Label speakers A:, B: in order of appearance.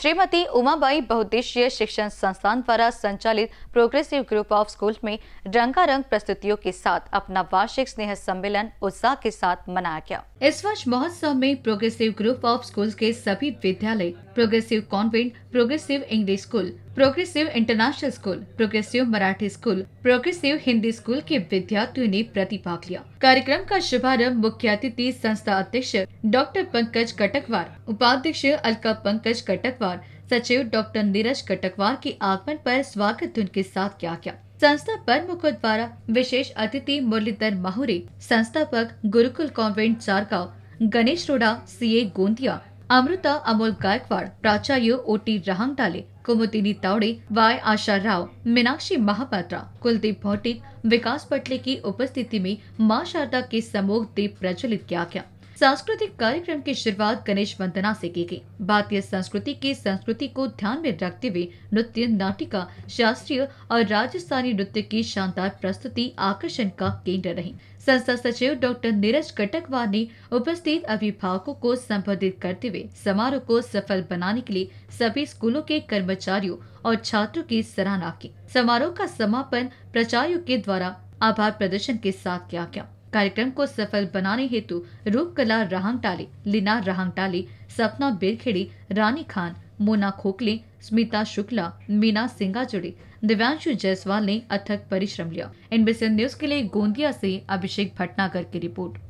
A: श्रीमती उमाबाई बहुद्देशीय शिक्षण संस्थान द्वारा संचालित प्रोग्रेसिव ग्रुप ऑफ स्कूल में रंगारंग प्रस्तुतियों के साथ अपना वार्षिक स्नेह सम्मेलन उत्साह के साथ मनाया गया इस वर्ष महोत्सव में प्रोग्रेसिव ग्रुप ऑफ स्कूल के सभी विद्यालय progressive convent progressive English school progressive international school progressive Marathi school progressive Hindi school के विद्यार्थियों ने प्रतिभाग लिया कार्यक्रम का शुभारंभ मुख्य अतिथि संस्था अध्यक्ष डॉक्टर पंकज कटकवार उपाध्यक्ष अलका पंकज कटकवार सचिव डॉक्टर नीरज कटकवार के आगमन पर स्वागत उनके साथ किया गया संस्था प्रमुख द्वारा विशेष अतिथि मुरलीधर माहौरी संस्थापक गुरुकुल कॉन्वेंट चारका गणेश रोडा सीए गोंदिया अमृता अमोल गायकवाड़ प्राचार्य O T Rahangtale Kumudini Tawde Y Asha Rao Meenakshi Mahapatra Kuldeep Bhautik Vikas Patle की उपस्थिति में माँ शारदा के समोह दीप प्रज्वलित किया गया सांस्कृतिक कार्यक्रम की शुरुआत गणेश वंदना से की गई भारतीय संस्कृति की संस्कृति को ध्यान में रखते हुए नृत्य नाटिका शास्त्रीय और राजस्थानी नृत्य की शानदार प्रस्तुति आकर्षण का केंद्र रही संस्था सचिव डॉक्टर नीरज कटकवार ने उपस्थित अभिभावकों को संबोधित करते हुए समारोह को सफल बनाने के लिए सभी स्कूलों के कर्मचारियों और छात्रों की सराहना की समारोह का समापन प्राचार्यों के द्वारा आभार प्रदर्शन के साथ किया गया कार्यक्रम को सफल बनाने हेतु रूपकला राहंगटाले लीना राहंगटाले सपना बिरखेड़ी रानी खान मोना खोखले स्मिता शुक्ला मीना सिंगा जुड़े दिव्यांशु जायसवाल ने अथक परिश्रम लिया एनबीसी न्यूज के लिए गोंदिया से अभिषेक भटनागर की रिपोर्ट